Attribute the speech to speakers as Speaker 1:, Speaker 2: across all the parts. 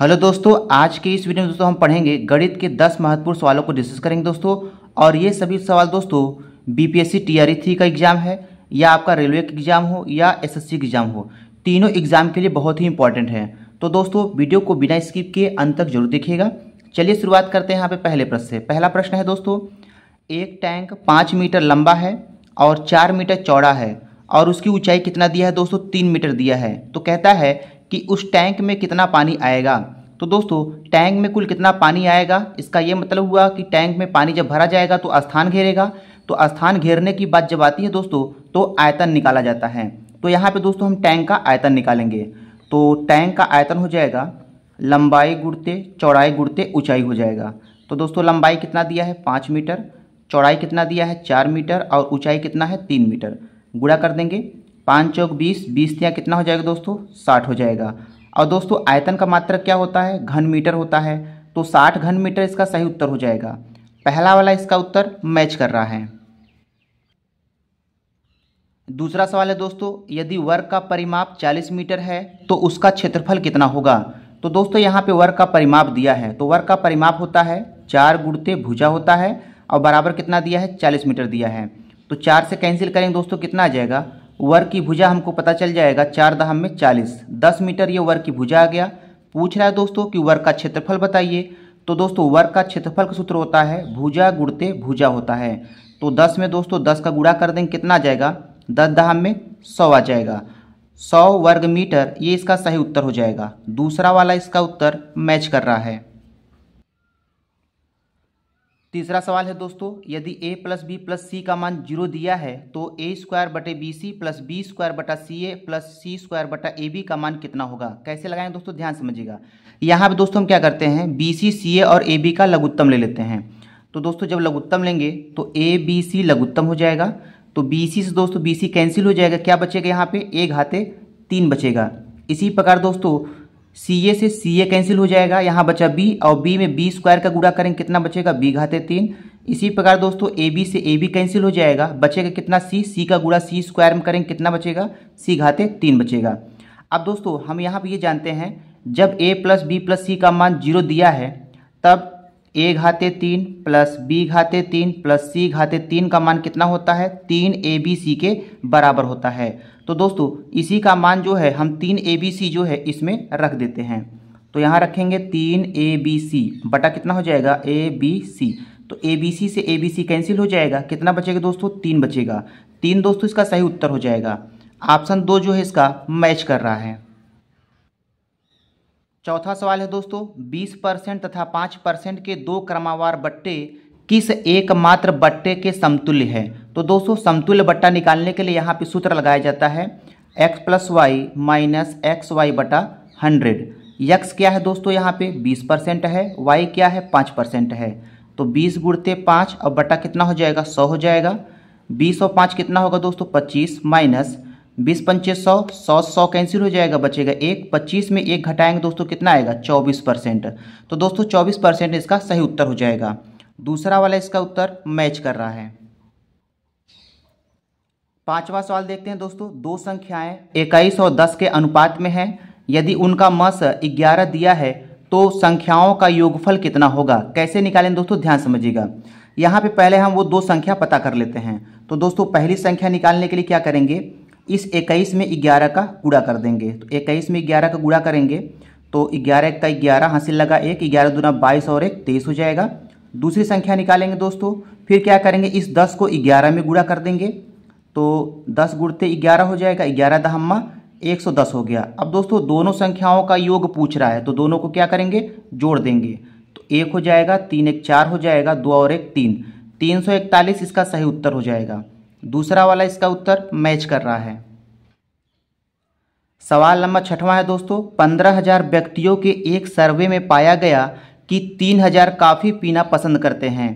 Speaker 1: hello दोस्तों आज के इस वीडियो में दोस्तों हम पढ़ेंगे गणित के 10 महत्वपूर्ण सवालों को डिस्कस करेंगे दोस्तों और ये सभी सवाल दोस्तों बीपीएससी टीआरई थ्री का एग्जाम है या आपका रेलवे का एग्जाम हो या एसएससी का एग्जाम हो तीनों एग्जाम के लिए बहुत ही इंपॉर्टेंट है तो दोस्तों वीडियो को बिना स्किप किए अंत तक जरूर देखिएगा चलिए शुरुआत करते हैं यहाँ पे पहले प्रश्न से पहला प्रश्न है दोस्तों एक टैंक पाँच मीटर लंबा है और चार मीटर चौड़ा है और उसकी ऊंचाई कितना दिया है दोस्तों तीन मीटर दिया है तो कहता है कि उस टैंक में कितना पानी आएगा तो दोस्तों टैंक में कुल कितना पानी आएगा इसका ये मतलब हुआ कि टैंक में पानी जब भरा जाएगा तो स्थान घेरेगा तो स्थान घेरने की बात जब आती है दोस्तों तो आयतन निकाला जाता है तो यहाँ पर दोस्तों हम टैंक का आयतन निकालेंगे तो टैंक का आयतन हो जाएगा लंबाई गुड़ते चौड़ाई गुड़ते ऊंचाई हो जाएगा तो दोस्तों लंबाई कितना दिया है पाँच मीटर चौड़ाई कितना दिया है चार मीटर और ऊंचाई कितना है तीन मीटर गुड़ा कर देंगे पाँच चौक बीस बीस या कितना हो जाएगा दोस्तों साठ हो जाएगा और दोस्तों आयतन का मात्रक क्या होता है घन मीटर होता है तो साठ घन मीटर इसका सही उत्तर हो जाएगा पहला वाला इसका उत्तर मैच कर रहा है दूसरा सवाल है दोस्तों यदि वर्ग का परिमाप 40 मीटर है तो उसका क्षेत्रफल कितना होगा तो दोस्तों यहाँ पे वर्ग का परिमाप दिया है तो वर्ग का परिमाप होता है चार गुड़ते भुजा होता है और बराबर कितना दिया है 40 मीटर दिया है तो चार से कैंसिल करेंगे दोस्तों कितना आ जाएगा वर्ग की भुजा हमको पता चल जाएगा चार दहम में चालीस दस मीटर ये वर्ग की भुजा आ गया पूछ रहा है दोस्तों कि वर्ग का क्षेत्रफल बताइए तो दोस्तों वर्ग का क्षेत्रफल का सूत्र होता है भुजा गुड़ते भुजा होता है तो दस में दोस्तों दस का गुड़ा कर देंगे कितना आ जाएगा दस दहाम में सौ आ जाएगा सौ वर्ग मीटर ये इसका सही उत्तर हो जाएगा दूसरा वाला इसका उत्तर मैच कर रहा है तीसरा सवाल है दोस्तों यदि a plus B plus C का मान जीरो दिया है तो ए स्क्वायर बटे B C plus B square बटा सी ए प्लस सी स्क्वायर बटा ए बी का मान कितना होगा कैसे लगाएं दोस्तों ध्यान समझिएगा यहाँ पे दोस्तों हम क्या करते हैं बी सी सी ए और ए बी का लघुत्तम ले लेते हैं तो दोस्तों जब लघुत्तम लेंगे तो ए बी सी लघुत्तम हो जाएगा तो बी सी से दोस्तों बी सी कैंसिल हो जाएगा क्या बचेगा यहाँ पे ए घाते तीन बचेगा इसी प्रकार दोस्तों सी ए से सी ए कैंसिल हो जाएगा यहाँ बचा बी और बी में बी स्क्वायर का गुड़ा करेंगे कितना बचेगा बी घाते तीन इसी प्रकार दोस्तों ए बी से ए बी कैंसिल हो जाएगा बचेगा कितना सी सी का गुड़ा सी स्क्वायर में करेंगे कितना बचेगा सी घाते तीन बचेगा अब दोस्तों हम यहाँ पर ये जानते हैं जब A plus B plus C का मान जीरो दिया है तब ए घाते तीन प्लस बी घाते तीन प्लस सी घाते तीन का मान कितना होता है तीन ए बी सी के बराबर होता है तो दोस्तों इसी का मान जो है हम तीन ए बी सी जो है इसमें रख देते हैं तो यहाँ रखेंगे तीन ए बी सी बटा कितना हो जाएगा ए बी सी तो ए बी सी से ए बी सी कैंसिल हो जाएगा कितना बचेगा दोस्तों तीन बचेगा तीन दोस्तों इसका सही उत्तर हो जाएगा ऑप्शन दो जो है इसका मैच कर रहा है चौथा सवाल है दोस्तों 20 परसेंट तथा 5 परसेंट के दो क्रमावार बट्टे किस एकमात्र बट्टे के समतुल्य है तो दोस्तों समतुल्य बट्टा निकालने के लिए यहाँ पे सूत्र लगाया जाता है x plus y minus x y बटा हंड्रेड यक्स क्या है दोस्तों यहाँ पे बीस परसेंट है वाई क्या है पाँच परसेंट है तो बीस गुड़ते पाँच और बट्टा कितना हो जाएगा सौ हो जाएगा बीस और पाँच कितना होगा दोस्तों पच्चीस माइनस बीस पंचे सौ सौ सौ कैंसिल हो जाएगा बचेगा एक पच्चीस में एक घटाएंगे दोस्तों कितना आएगा चौबीस परसेंट तो दोस्तों चौबीस परसेंट इसका सही उत्तर हो जाएगा दूसरा वाला इसका उत्तर मैच कर रहा है पांचवा सवाल देखते हैं दोस्तों दो संख्याएं इक्कीस और दस के अनुपात में हैं यदि उनका मस ग्यारह दिया है तो संख्याओं का योगफल कितना होगा कैसे निकालें दोस्तों ध्यान समझिएगा यहाँ पे पहले हम वो दो संख्या पता कर लेते हैं तो दोस्तों पहली संख्या निकालने के लिए क्या करेंगे इस इक्कीस में ग्यारह का गुड़ा कर देंगे तो इक्कीस में ग्यारह का गुड़ा करेंगे तो ग्यारह का ग्यारह हासिल लगा एक ग्यारह दूना बाईस और एक तेईस हो जाएगा दूसरी संख्या निकालेंगे दोस्तों फिर क्या करेंगे इस दस को ग्यारह में गुड़ा कर देंगे तो दस गुड़ते ग्यारह हो जाएगा ग्यारह दहम्मा एक सौ दस हो गया अब दोस्तों दोनों संख्याओं का योग पूछ रहा है तो दोनों को क्या करेंगे जोड़ देंगे तो एक हो जाएगा तीन एक चार हो जाएगा दो और एक तीन तीन सौ इकतालीस इसका सही उत्तर हो जाएगा दूसरा वाला इसका उत्तर मैच कर रहा है सवाल नंबर छठवां है दोस्तों पंद्रह हजार व्यक्तियों के एक सर्वे में पाया गया कि तीन हजार काफ़ी पीना पसंद करते हैं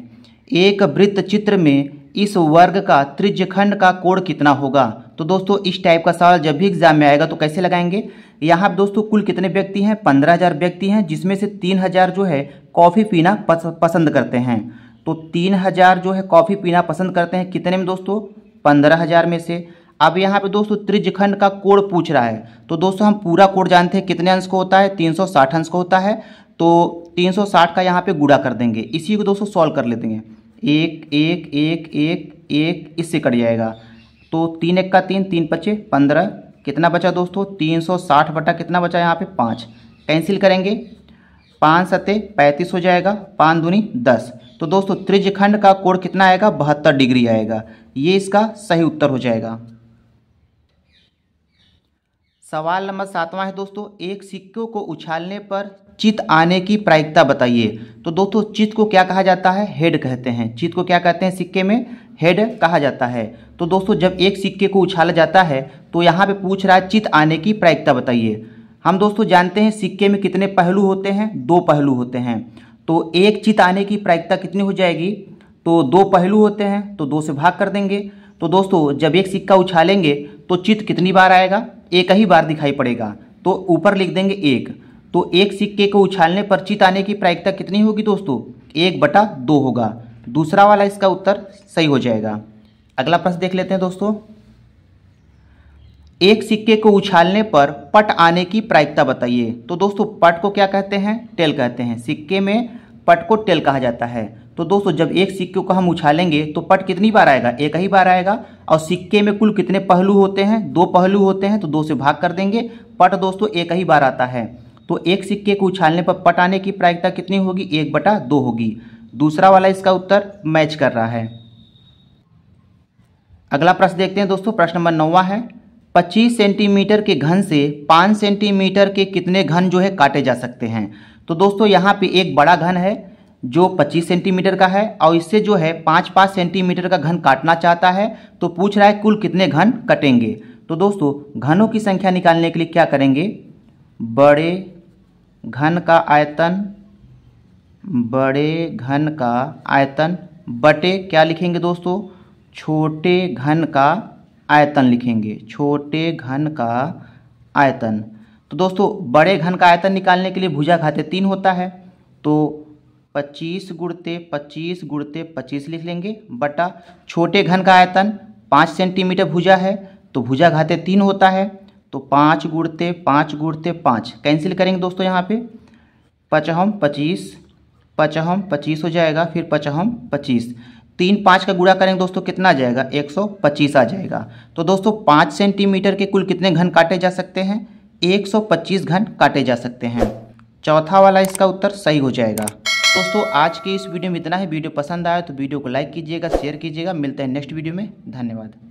Speaker 1: एक वृत्त चित्र में इस वर्ग का त्रिज्यखंड का कोण कितना होगा तो दोस्तों इस टाइप का सवाल जब भी एग्जाम में आएगा तो कैसे लगाएंगे यहाँ दोस्तों कुल कितने व्यक्ति हैं पंद्रह हज़ार व्यक्ति हैं जिसमें से तीन हज़ार जो है कॉफ़ी पीना पस, पसंद करते हैं तो तीन हज़ार जो है कॉफ़ी पीना पसंद करते हैं कितने में दोस्तों पंद्रह हज़ार में से अब यहाँ पे दोस्तों त्रिज्यखंड का कोण पूछ रहा है तो दोस्तों हम पूरा कोण जानते हैं कितने अंश को होता है साठ अंश को होता है तो 360 का यहाँ पे गुड़ा कर देंगे इसी को दोस्तों सॉल्व कर लेते हैं एक एक एक एक एक इससे कट जाएगा तो तीन एक का तीन तीन पच्चे पंद्रह कितना बचा दोस्तों तीन सौ साठ बटा कितना बचा यहाँ पे पाँच कैंसिल करेंगे पाँच सत्ते पैंतीस हो जाएगा पाँच दूनी दस तो दोस्तों त्रिजखंड का कोण कितना आएगा बहत्तर डिग्री आएगा ये इसका सही उत्तर हो जाएगा सवाल नंबर सातवां है दोस्तों एक सिक्कों को उछालने पर चित आने की प्रायिकता बताइए तो दोस्तों चित को क्या कहा जाता है हेड कहते हैं चित को क्या कहते हैं सिक्के में हेड कहा जाता है तो दोस्तों जब एक सिक्के को उछाला जाता है तो यहाँ पे पूछ रहा है चित आने की प्रायिकता बताइए हम दोस्तों जानते हैं सिक्के में कितने पहलू होते हैं दो पहलू होते हैं तो एक चित आने की प्रायिकता कितनी हो जाएगी तो दो पहलू होते हैं तो दो से भाग कर देंगे तो दोस्तों जब एक सिक्का उछालेंगे तो चित्र कितनी बार आएगा एक ही बार दिखाई पड़ेगा तो ऊपर लिख देंगे एक तो एक सिक्के को उछालने पर चित आने की प्रायिकता कितनी होगी दोस्तों एक बटा दो होगा दूसरा वाला इसका उत्तर सही हो जाएगा अगला प्रश्न देख लेते हैं दोस्तों एक सिक्के को उछालने पर पट आने की प्रायिकता बताइए तो दोस्तों पट को क्या कहते हैं टेल कहते हैं सिक्के में पट को टेल कहा जाता है तो दोस्तों जब एक सिक्के को हम उछालेंगे तो पट कितनी बार आएगा एक ही बार आएगा और सिक्के में कुल कितने पहलू होते हैं दो पहलू होते हैं तो दो से भाग कर देंगे पट दोस्तों एक ही बार आता है तो एक सिक्के को उछालने पर पट आने की प्रायिकता कितनी होगी एक बटा दो होगी दूसरा वाला इसका उत्तर मैच कर रहा है अगला प्रश्न देखते हैं दोस्तों प्रश्न नंबर नौवा है पच्चीस सेंटीमीटर के घन से पाँच सेंटीमीटर के कितने घन जो है काटे जा सकते हैं तो दोस्तों यहाँ पे एक बड़ा घन है जो 25 सेंटीमीटर का है और इससे जो है पाँच पाँच सेंटीमीटर का घन काटना चाहता है तो पूछ रहा है कुल कितने घन कटेंगे तो दोस्तों घनों की संख्या निकालने के लिए क्या करेंगे बड़े घन का आयतन बड़े घन का आयतन बटे क्या लिखेंगे दोस्तों छोटे घन का आयतन लिखेंगे छोटे घन का आयतन तो दोस्तों बड़े घन का आयतन निकालने के लिए भुजा घाते तीन होता है तो पच्चीस गुड़ते पच्चीस गुड़ते पच्चीस लिख लेंगे बटा छोटे घन का आयतन पाँच सेंटीमीटर भुजा है तो भुजा घाते तीन होता है तो पाँच गुड़ते पाँच गुड़ते पाँच कैंसिल करेंगे दोस्तों यहाँ पे पचहम पच्चीस पचहम पच्चीस हो जाएगा फिर पचहम पच्चीस तीन पाँच का गुड़ा करेंगे दोस्तों कितना आ जाएगा एक सौ पच्चीस आ जाएगा तो दोस्तों पाँच सेंटीमीटर के कुल कितने घन काटे जा सकते हैं एक सौ पच्चीस घन काटे जा सकते हैं चौथा वाला इसका उत्तर सही हो जाएगा दोस्तों आज के इस वीडियो में इतना ही वीडियो पसंद आया तो वीडियो को लाइक कीजिएगा शेयर कीजिएगा मिलते हैं नेक्स्ट वीडियो में धन्यवाद